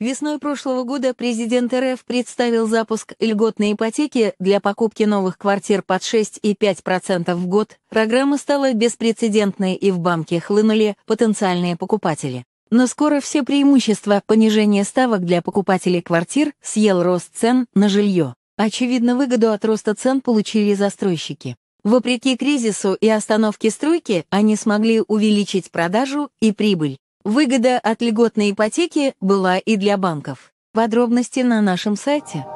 Весной прошлого года президент РФ представил запуск льготной ипотеки для покупки новых квартир под 6 и 5% процентов в год. Программа стала беспрецедентной, и в банки хлынули потенциальные покупатели. Но скоро все преимущества понижения ставок для покупателей квартир съел рост цен на жилье. Очевидно, выгоду от роста цен получили застройщики. Вопреки кризису и остановке стройки, они смогли увеличить продажу и прибыль. Выгода от льготной ипотеки была и для банков. Подробности на нашем сайте.